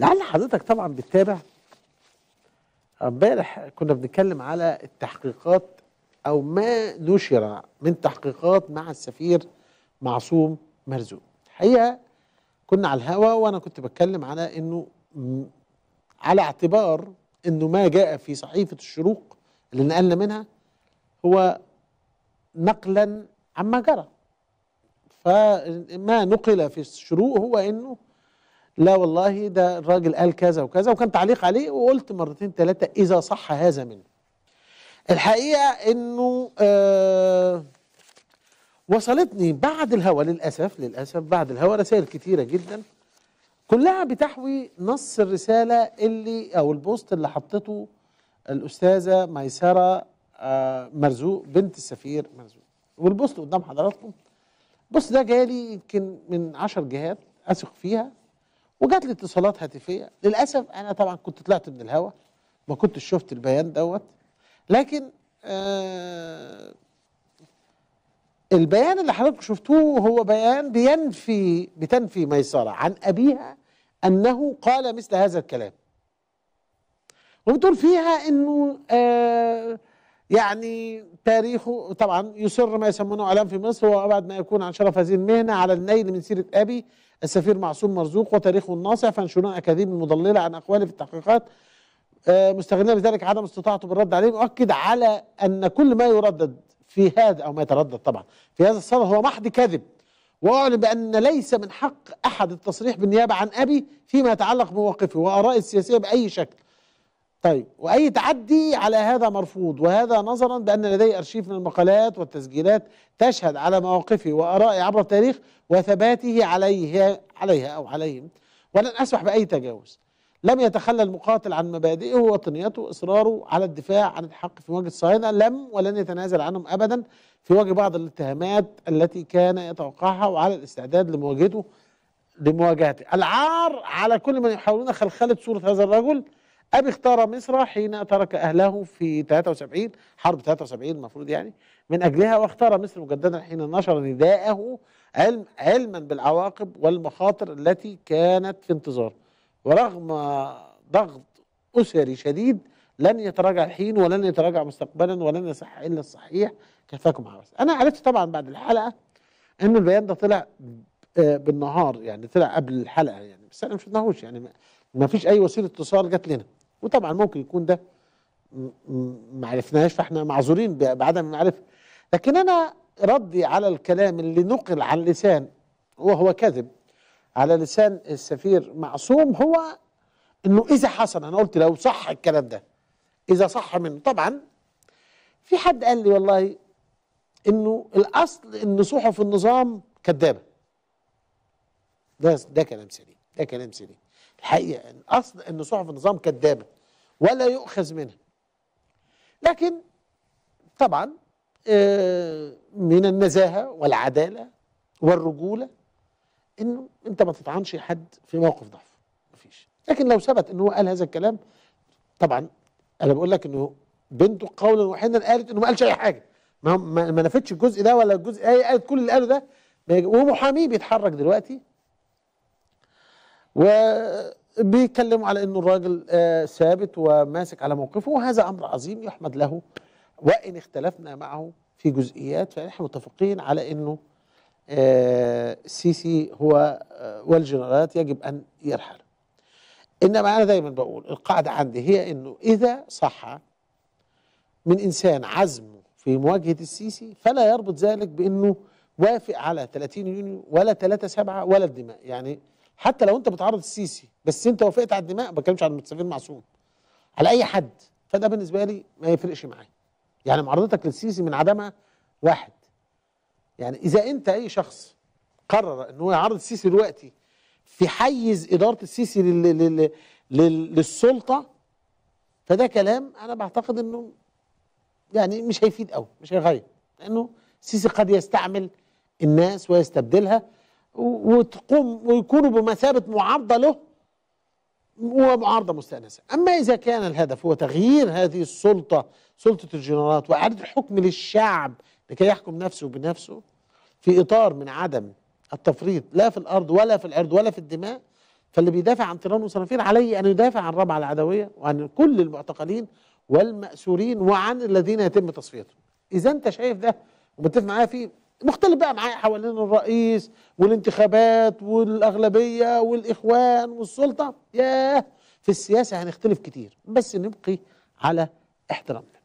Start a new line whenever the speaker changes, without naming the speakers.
لعل حضرتك طبعا بتتابع امبارح كنا بنتكلم على التحقيقات او ما نشر من تحقيقات مع السفير معصوم مرزوق الحقيقه كنا على الهوا وانا كنت بتكلم على انه على اعتبار انه ما جاء في صحيفه الشروق اللي نقلنا منها هو نقلا عما جرى فما نقل في الشروق هو انه لا والله ده الراجل قال كذا وكذا وكان تعليق عليه وقلت مرتين ثلاثة إذا صح هذا منه الحقيقة أنه آه وصلتني بعد الهوى للأسف للأسف بعد الهوى رسائل كثيره جدا كلها بتحوي نص الرسالة اللي أو البوست اللي حطته الأستاذة ميسرة آه مرزوق بنت السفير مرزوق والبوست قدام حضراتكم البوست ده جالي يمكن من عشر جهات أثق فيها وجات لي اتصالات هاتفيه للاسف انا طبعا كنت طلعت من الهوا ما كنتش شفت البيان دوت لكن آه البيان اللي حضرتك شفتوه هو بيان بينفي بتنفي ميسره عن ابيها انه قال مثل هذا الكلام وبتقول فيها انه آه يعني تاريخه طبعا يسر ما يسمونه اعلام في مصر وابعد ما يكون عن شرف هذه المهنه على النيل من سيره ابي السفير معصوم مرزوق وتاريخه الناصع فانشرون اكاذيب مضلله عن اقواله في التحقيقات آه، مستغلين بذلك عدم استطاعته بالرد عليه مؤكد على ان كل ما يردد في هذا او ما يتردد طبعا في هذا الصدد هو محض كذب واعلن بان ليس من حق احد التصريح بالنيابه عن ابي فيما يتعلق بمواقفه وارائه السياسيه باي شكل طيب وأي تعدي على هذا مرفوض وهذا نظرا بأن لدي أرشيف من المقالات والتسجيلات تشهد على مواقفي وآرائي عبر التاريخ وثباته عليه عليها أو عليهم ولن أسمح بأي تجاوز لم يتخلى المقاتل عن مبادئه ووطنيته واصراره على الدفاع عن الحق في وجه الصهاينة لم ولن يتنازل عنهم أبدا في وجه بعض الاتهامات التي كان يتوقعها وعلى الاستعداد لمواجهته لمواجهته العار على كل من يحاولون خلخلة صورة هذا الرجل أبي اختار مصر حين ترك أهله في 73 حرب 73 المفروض يعني من أجلها واختار مصر مجددا حين نشر نداءه علم علما بالعواقب والمخاطر التي كانت في انتظاره ورغم ضغط أسري شديد لن يتراجع الحين ولن يتراجع مستقبلا ولن يصح إلا الصحيح كفاكم عبث أنا عرفت طبعا بعد الحلقة أن البيان ده طلع آه، بالنهار يعني طلع قبل الحلقة يعني بس أنا مش شفناهوش يعني ما فيش اي وسيله اتصال جت لنا وطبعا ممكن يكون ده ما عرفناهاش فاحنا معذورين بعدم المعرفه لكن انا ردي على الكلام اللي نقل عن لسان وهو كذب على لسان السفير معصوم هو انه اذا حصل انا قلت لو صح الكلام ده اذا صح منه طبعا في حد قال لي والله انه الاصل ان صحف النظام كذابه ده ده كلام سليم ده كلام سليم الحقيقه الاصل ان صحف النظام كدابة ولا يؤخذ منها لكن طبعا آه، من النزاهه والعداله والرجوله انه انت ما تطعنش حد في موقف ضعف مفيش لكن لو ثبت ان هو قال هذا الكلام طبعا انا بقول لك انه بنته قولا واحدا قالت انه ما قالش اي حاجه ما ما نفتش الجزء ده ولا الجزء ده قالت كل اللي قاله ده ومحاميه بيتحرك دلوقتي وبيتكلموا على انه الراجل آه، ثابت وماسك على موقفه وهذا امر عظيم يحمد له وان اختلفنا معه في جزئيات فنحن متفقين على انه السيسي آه، هو آه، والجنرالات يجب ان يرحل انما انا دايما بقول القاعده عندي هي انه اذا صح من انسان عزمه في مواجهه السيسي فلا يربط ذلك بانه وافق على 30 يونيو ولا 3 7 ولا الدماء يعني حتى لو انت بتعرض السيسي بس انت وافقت على الدماء ما بتكلمش عن المستفيد معصوم على اي حد فده بالنسبه لي ما يفرقش معايا يعني معارضتك للسيسي من عدمها واحد يعني اذا انت اي شخص قرر ان هو يعارض السيسي دلوقتي في حيز اداره السيسي لل... لل... لل... للسلطه فده كلام انا بعتقد انه يعني مش هيفيد قوي مش هيغير لانه السيسي قد يستعمل الناس ويستبدلها وتقوم ويكونوا بمثابة معارضة له ومعارضة مستأنسة أما إذا كان الهدف هو تغيير هذه السلطة سلطة الجنرالات وإعادة الحكم للشعب لكي يحكم نفسه بنفسه في إطار من عدم التفريط لا في الأرض ولا في العرض ولا في الدماء فاللي بيدافع عن طيران وصنافير عليه أن يدافع عن ربع العدوية وعن كل المعتقلين والمأسورين وعن الذين يتم تصفيتهم إذا أنت شايف ده ومتفق معايا فيه مختلف بقى معايا حوالين الرئيس والانتخابات والاغلبيه والاخوان والسلطه ياه في السياسه هنختلف كتير بس نبقي على احترامنا